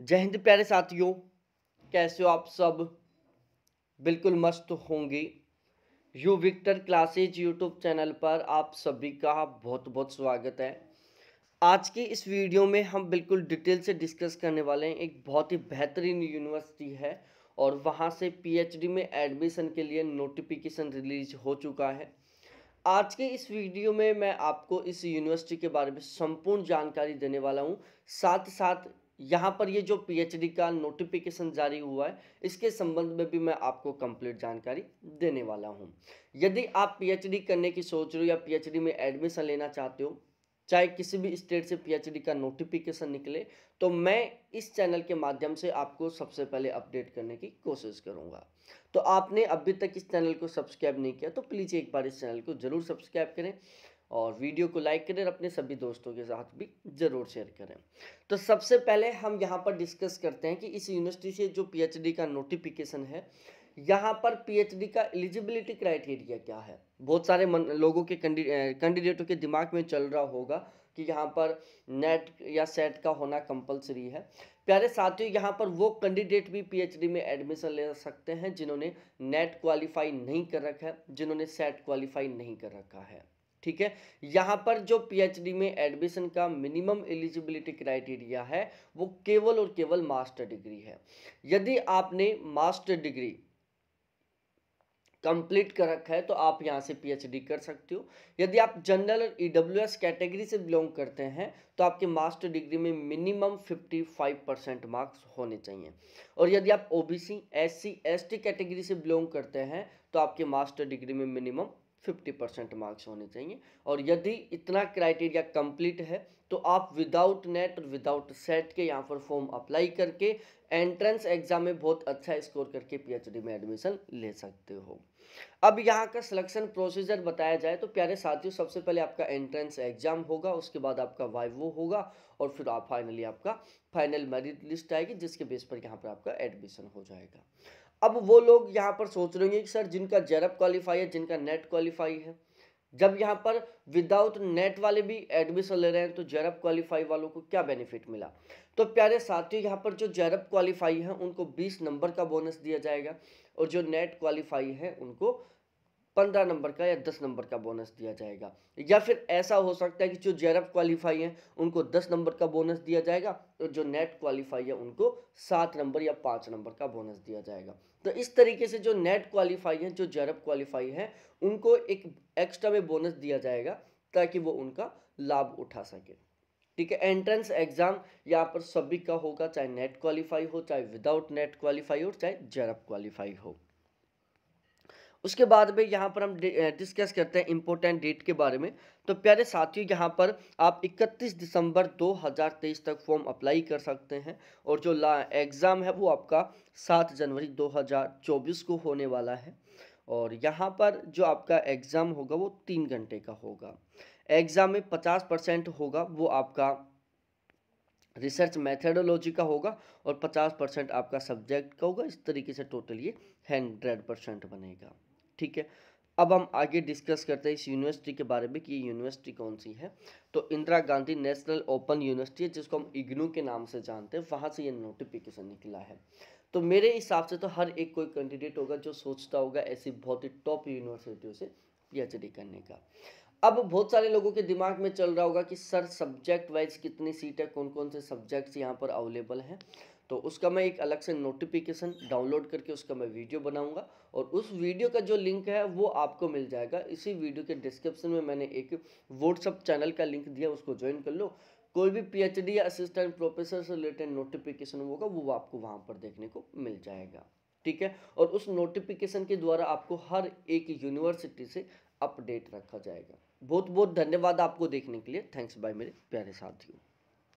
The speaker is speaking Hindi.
जय हिंद प्यारे साथियों कैसे हो आप सब बिल्कुल मस्त होंगे U Victor classes YouTube channel पर आप सभी का बहुत बहुत स्वागत है आज की इस वीडियो में हम बिल्कुल डिटेल से डिस्कस करने वाले हैं एक बहुत ही बेहतरीन यूनिवर्सिटी है और वहां से पीएचडी में एडमिशन के लिए नोटिफिकेशन रिलीज हो चुका है आज के इस वीडियो में मैं आपको इस यूनिवर्सिटी के बारे में संपूर्ण जानकारी देने वाला हूँ साथ साथ यहाँ पर ये जो पीएचडी का नोटिफिकेशन जारी हुआ है इसके संबंध में भी मैं आपको कंप्लीट जानकारी देने वाला हूँ यदि आप पीएचडी करने की सोच रहे हो या पीएचडी में एडमिशन लेना चाहते हो चाहे किसी भी स्टेट से पीएचडी का नोटिफिकेशन निकले तो मैं इस चैनल के माध्यम से आपको सबसे पहले अपडेट करने की कोशिश करूंगा तो आपने अभी तक इस चैनल को सब्सक्राइब नहीं किया तो प्लीज़ एक बार इस चैनल को ज़रूर सब्सक्राइब करें और वीडियो को लाइक करें अपने सभी दोस्तों के साथ भी ज़रूर शेयर करें तो सबसे पहले हम यहाँ पर डिस्कस करते हैं कि इस यूनिवर्सिटी से जो पीएचडी का नोटिफिकेशन है यहाँ पर पीएचडी का एलिजिबिलिटी क्राइटेरिया क्या है बहुत सारे मन, लोगों के कैंडिडेटों के दिमाग में चल रहा होगा कि यहाँ पर नेट या सेट का होना कंपलसरी है प्यारे साथियों यहाँ पर वो कैंडिडेट भी पीएचडी में एडमिशन ले सकते हैं जिन्होंने नेट क्वालिफाई नहीं कर रखा है जिन्होंने सेट क्वालिफाई नहीं कर रखा है ठीक है यहाँ पर जो पीएचडी में एडमिशन का मिनिमम एलिजिबिलिटी क्राइटेरिया है वो केवल और केवल मास्टर डिग्री है यदि आपने मास्टर डिग्री कंप्लीट कर रखा है तो आप यहाँ से पीएचडी कर सकते हो यदि आप जनरल और ईडब्ल्यूएस e कैटेगरी से बिलोंग करते हैं तो आपके मास्टर डिग्री में मिनिमम 55 परसेंट मार्क्स होने चाहिए और यदि आप ओबीसी एससी एसटी कैटेगरी से बिलोंग करते हैं तो आपके मास्टर डिग्री में मिनिमम फिफ्टी परसेंट मार्क्स होने चाहिए और यदि इतना क्राइटेरिया कंप्लीट है तो आप विदाउट नेट और विदाउट सेट के यहाँ पर फॉर्म अप्लाई करके एंट्रेंस एग्जाम में बहुत अच्छा स्कोर करके पीएचडी में एडमिशन ले सकते हो अब यहाँ का सिलेक्शन प्रोसीजर बताया जाए तो प्यारे साथियों सबसे पहले आपका एंट्रेंस एग्जाम होगा उसके बाद आपका वाइवो होगा और फिर आप फाइनली आपका फाइनल मेरिट लिस्ट आएगी जिसके बेस पर यहाँ पर आपका एडमिशन हो जाएगा अब वो लोग यहाँ पर सोच रहे होंगे कि सर जिनका जेरप क्वालिफाई है जिनका नेट क्वालिफाई है जब यहाँ पर विदाउट नेट वाले भी एडमिशन ले रहे हैं तो जेरप क्वालिफाई वालों को क्या बेनिफिट मिला तो प्यारे साथियों यहाँ पर जो जेरप क्वालिफाई है उनको 20 नंबर का बोनस दिया जाएगा और जो नेट क्वालिफाई है उनको पंद्रह नंबर का या दस नंबर का बोनस दिया जाएगा या फिर ऐसा हो सकता है कि जो जेरफ क्वालिफाई है उनको दस नंबर का बोनस दिया जाएगा और जो नेट क्वालिफाई है उनको सात नंबर या पाँच नंबर का बोनस दिया जाएगा तो इस तरीके से जो नेट क्वालिफाई है जो जेरफ क्वालिफाई है उनको एक एक्स्ट्रा में बोनस दिया जाएगा ताकि वो उनका लाभ उठा सकें ठीक है एंट्रेंस एग्जाम यहाँ पर सभी का होगा चाहे नेट क्वालिफाई हो चाहे विदाउट नेट क्वालिफाई हो चाहे जेरफ क्वालिफाई हो उसके बाद में यहाँ पर हम डिस्कस करते हैं इम्पोर्टेंट डेट के बारे में तो प्यारे साथियों यहाँ पर आप 31 दिसंबर 2023 तक फॉर्म अप्लाई कर सकते हैं और जो ला एग्ज़ाम है वो आपका 7 जनवरी 2024 को होने वाला है और यहाँ पर जो आपका एग्ज़ाम होगा वो तीन घंटे का होगा एग्ज़ाम में पचास परसेंट होगा वो आपका रिसर्च मैथडोलॉजी का होगा और पचास परसेंट आपका सब्जेक्ट का होगा इस तरीके से टोटल ये हंड्रेड परसेंट बनेगा ठीक है अब हम आगे डिस्कस करते हैं इस यूनिवर्सिटी के बारे में कि ये यूनिवर्सिटी कौन सी है तो Indira Gandhi national open university है जिसको हम इग्नू के नाम से जानते हैं वहाँ से ये नोटिफिकेशन निकला है तो मेरे हिसाब से तो हर एक कोई कैंडिडेट होगा जो सोचता होगा ऐसी बहुत ही टॉप यूनिवर्सिटियों से पी करने का अब बहुत सारे लोगों के दिमाग में चल रहा होगा कि सर सब्जेक्ट वाइज कितनी सीट है कौन कौन से सब्जेक्ट्स यहाँ पर अवेलेबल हैं तो उसका मैं एक अलग से नोटिफिकेशन डाउनलोड करके उसका मैं वीडियो बनाऊंगा और उस वीडियो का जो लिंक है वो आपको मिल जाएगा इसी वीडियो के डिस्क्रिप्शन में मैंने एक व्हाट्सअप चैनल का लिंक दिया उसको ज्वाइन कर लो कोई भी पीएचडी या असिस्टेंट प्रोफेसर से रिलेटेड नोटिफिकेशन होगा वो आपको वहाँ पर देखने को मिल जाएगा ठीक है और उस नोटिफिकेशन के द्वारा आपको हर एक यूनिवर्सिटी से अपडेट रखा जाएगा बहुत बहुत धन्यवाद आपको देखने के लिए थैंक्स बाय मेरे प्यारे साथियों